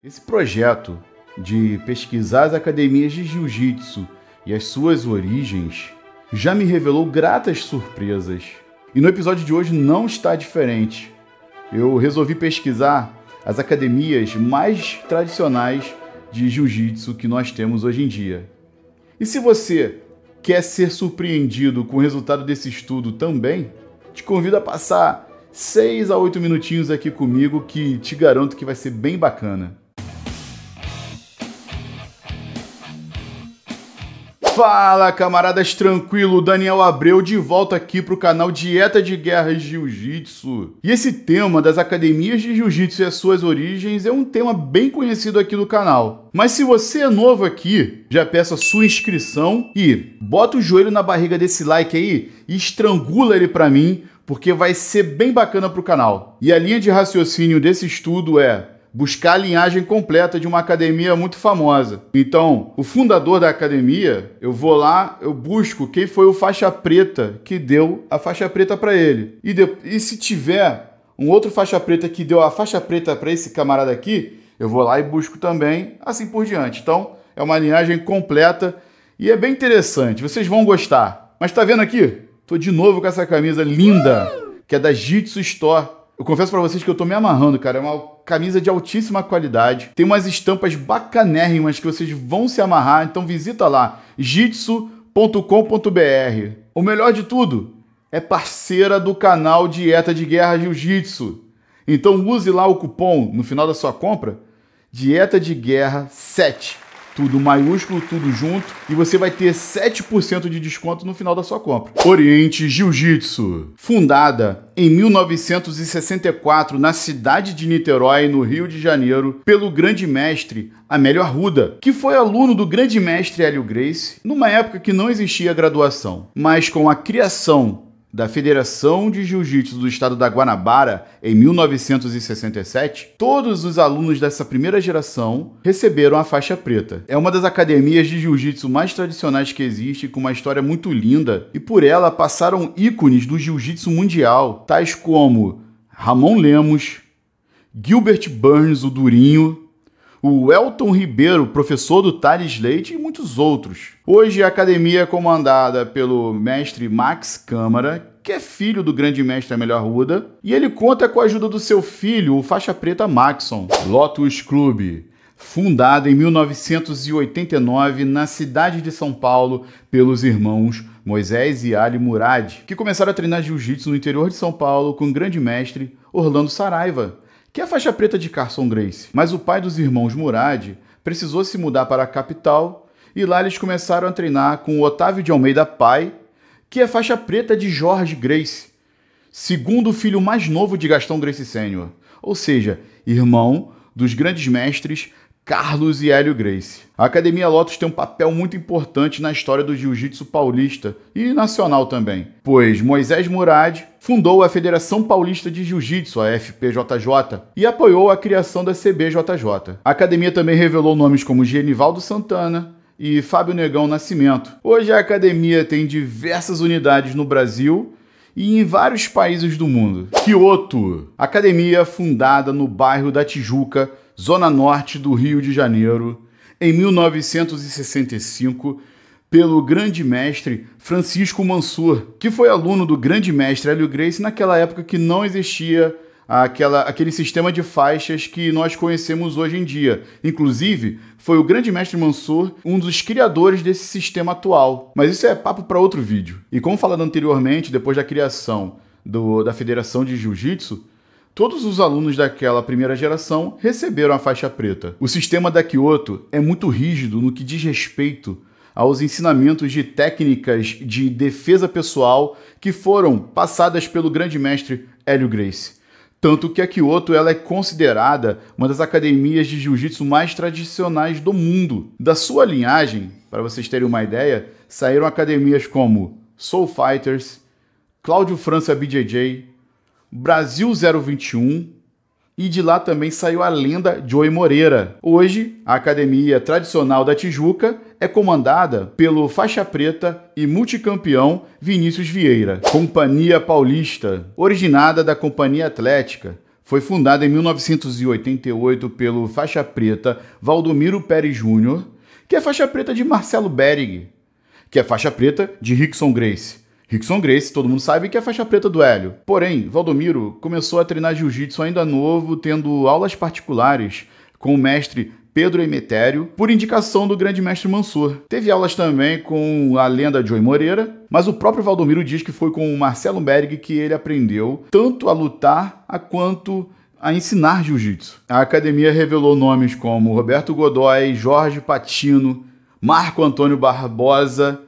Esse projeto de pesquisar as academias de jiu-jitsu e as suas origens já me revelou gratas surpresas. E no episódio de hoje não está diferente. Eu resolvi pesquisar as academias mais tradicionais de jiu-jitsu que nós temos hoje em dia. E se você quer ser surpreendido com o resultado desse estudo também, te convido a passar 6 a 8 minutinhos aqui comigo que te garanto que vai ser bem bacana. Fala, camaradas, tranquilo? Daniel Abreu de volta aqui pro canal Dieta de Guerra Jiu-Jitsu. E esse tema das academias de Jiu-Jitsu e as suas origens é um tema bem conhecido aqui do canal. Mas se você é novo aqui, já peço a sua inscrição e bota o joelho na barriga desse like aí e estrangula ele para mim, porque vai ser bem bacana pro canal. E a linha de raciocínio desse estudo é buscar a linhagem completa de uma academia muito famosa. Então, o fundador da academia, eu vou lá, eu busco quem foi o faixa preta que deu a faixa preta para ele. E, de, e se tiver um outro faixa preta que deu a faixa preta para esse camarada aqui, eu vou lá e busco também, assim por diante. Então, é uma linhagem completa e é bem interessante, vocês vão gostar. Mas tá vendo aqui? Tô de novo com essa camisa linda, que é da Jitsu Store eu confesso para vocês que eu tô me amarrando, cara. É uma camisa de altíssima qualidade. Tem umas estampas bacanérrimas que vocês vão se amarrar, então visita lá jitsu.com.br. O melhor de tudo, é parceira do canal Dieta de Guerra Jiu-Jitsu. Então use lá o cupom no final da sua compra Dieta de Guerra 7 tudo maiúsculo, tudo junto, e você vai ter 7% de desconto no final da sua compra. Oriente Jiu-Jitsu, fundada em 1964 na cidade de Niterói, no Rio de Janeiro, pelo grande mestre Amélio Arruda, que foi aluno do grande mestre Hélio Grace, numa época que não existia graduação, mas com a criação da Federação de Jiu-Jitsu do Estado da Guanabara em 1967, todos os alunos dessa primeira geração receberam a faixa preta. É uma das academias de jiu-jitsu mais tradicionais que existe, com uma história muito linda, e por ela passaram ícones do jiu-jitsu mundial, tais como Ramon Lemos, Gilbert Burns, o Durinho, o Elton Ribeiro, professor do Thales Leite e muitos outros. Hoje a academia é comandada pelo mestre Max Câmara, que é filho do grande mestre Amelio Arruda, e ele conta com a ajuda do seu filho, o faixa preta Maxon. Lotus Clube, fundado em 1989 na cidade de São Paulo pelos irmãos Moisés e Ali Murad, que começaram a treinar jiu-jitsu no interior de São Paulo com o grande mestre Orlando Saraiva que é faixa preta de Carson Grace. Mas o pai dos irmãos Murad precisou se mudar para a capital e lá eles começaram a treinar com o Otávio de Almeida pai, que é faixa preta de Jorge Grace, segundo filho mais novo de Gastão Grace Sênior, ou seja, irmão dos grandes mestres Carlos e Hélio Grace. A Academia Lotus tem um papel muito importante na história do jiu-jitsu paulista e nacional também, pois Moisés Murad fundou a Federação Paulista de Jiu-Jitsu, a FPJJ, e apoiou a criação da CBJJ. A academia também revelou nomes como Genivaldo Santana, e Fábio Negão Nascimento. Hoje a academia tem diversas unidades no Brasil e em vários países do mundo. Kyoto, academia fundada no bairro da Tijuca, zona norte do Rio de Janeiro, em 1965, pelo grande mestre Francisco Mansur, que foi aluno do grande mestre Hélio Grace naquela época que não existia aquela, aquele sistema de faixas que nós conhecemos hoje em dia. Inclusive, foi o grande mestre Mansur um dos criadores desse sistema atual. Mas isso é papo para outro vídeo. E como falado anteriormente, depois da criação do, da Federação de Jiu-Jitsu, todos os alunos daquela primeira geração receberam a faixa preta. O sistema da Kyoto é muito rígido no que diz respeito aos ensinamentos de técnicas de defesa pessoal que foram passadas pelo grande mestre Hélio Grace. Tanto que a Kyoto ela é considerada uma das academias de jiu-jitsu mais tradicionais do mundo. Da sua linhagem, para vocês terem uma ideia, saíram academias como Soul Fighters, Cláudio França BJJ, Brasil 021 e de lá também saiu a lenda Joey Moreira. Hoje, a academia tradicional da Tijuca é comandada pelo faixa preta e multicampeão Vinícius Vieira. Companhia Paulista, originada da Companhia Atlética, foi fundada em 1988 pelo faixa preta Valdomiro Pérez Júnior, que é faixa preta de Marcelo Berg, que é faixa preta de Rickson Grace Rickson Grace, todo mundo sabe que é a faixa preta do Hélio. Porém, Valdomiro começou a treinar jiu-jitsu ainda novo, tendo aulas particulares com o mestre Pedro Emetério, por indicação do grande mestre Mansur. Teve aulas também com a lenda Joey Moreira, mas o próprio Valdomiro diz que foi com o Marcelo Berg que ele aprendeu tanto a lutar a quanto a ensinar jiu-jitsu. A academia revelou nomes como Roberto Godoy, Jorge Patino, Marco Antônio Barbosa,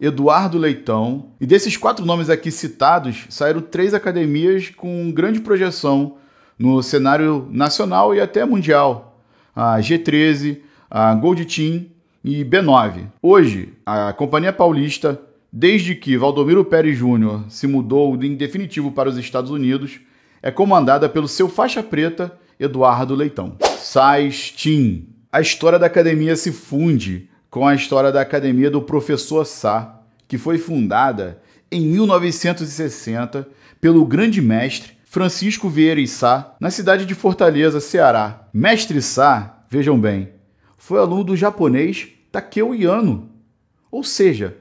Eduardo Leitão. E desses quatro nomes aqui citados, saíram três academias com grande projeção no cenário nacional e até mundial: a G13, a Gold Team e B9. Hoje, a Companhia Paulista, desde que Valdomiro Pérez Júnior se mudou em definitivo para os Estados Unidos, é comandada pelo seu faixa preta, Eduardo Leitão. SAIS Team. A história da academia se funde com a história da Academia do Professor Sá, que foi fundada em 1960 pelo grande mestre Francisco Vieira e Sá, na cidade de Fortaleza, Ceará. Mestre Sá, vejam bem, foi aluno do japonês Takeo Yano, ou seja,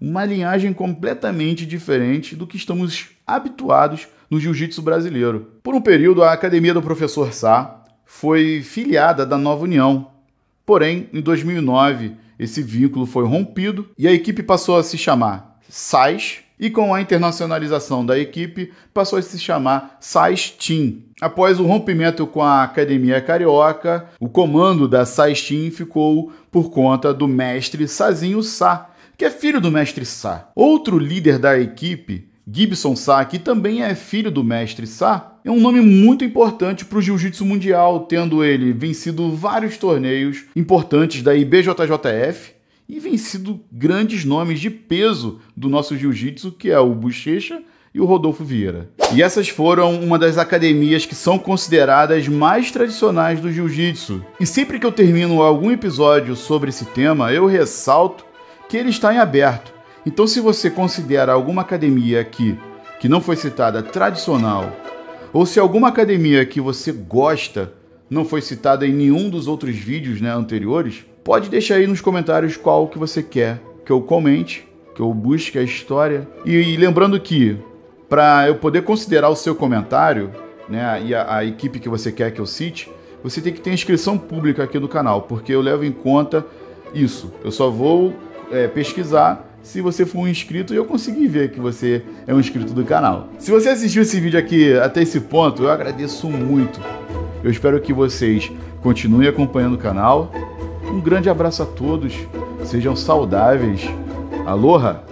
uma linhagem completamente diferente do que estamos habituados no jiu-jitsu brasileiro. Por um período, a academia do professor Sá foi filiada da Nova União. Porém, em 2009, esse vínculo foi rompido e a equipe passou a se chamar SAIS e com a internacionalização da equipe passou a se chamar SAIS Team. Após o rompimento com a Academia Carioca, o comando da SAIS Team ficou por conta do mestre Sazinho Sá, que é filho do mestre Sá. Outro líder da equipe Gibson Sá, que também é filho do mestre Sá, é um nome muito importante para o jiu-jitsu mundial, tendo ele vencido vários torneios importantes da IBJJF e vencido grandes nomes de peso do nosso jiu-jitsu, que é o Bochecha e o Rodolfo Vieira. E essas foram uma das academias que são consideradas mais tradicionais do jiu-jitsu. E sempre que eu termino algum episódio sobre esse tema, eu ressalto que ele está em aberto então, se você considera alguma academia aqui que não foi citada tradicional, ou se alguma academia que você gosta não foi citada em nenhum dos outros vídeos né, anteriores, pode deixar aí nos comentários qual que você quer que eu comente, que eu busque a história. E, e lembrando que, para eu poder considerar o seu comentário né, e a, a equipe que você quer que eu cite, você tem que ter inscrição pública aqui no canal, porque eu levo em conta isso. Eu só vou é, pesquisar se você for um inscrito e eu consegui ver que você é um inscrito do canal. Se você assistiu esse vídeo aqui até esse ponto, eu agradeço muito. Eu espero que vocês continuem acompanhando o canal. Um grande abraço a todos. Sejam saudáveis. Aloha!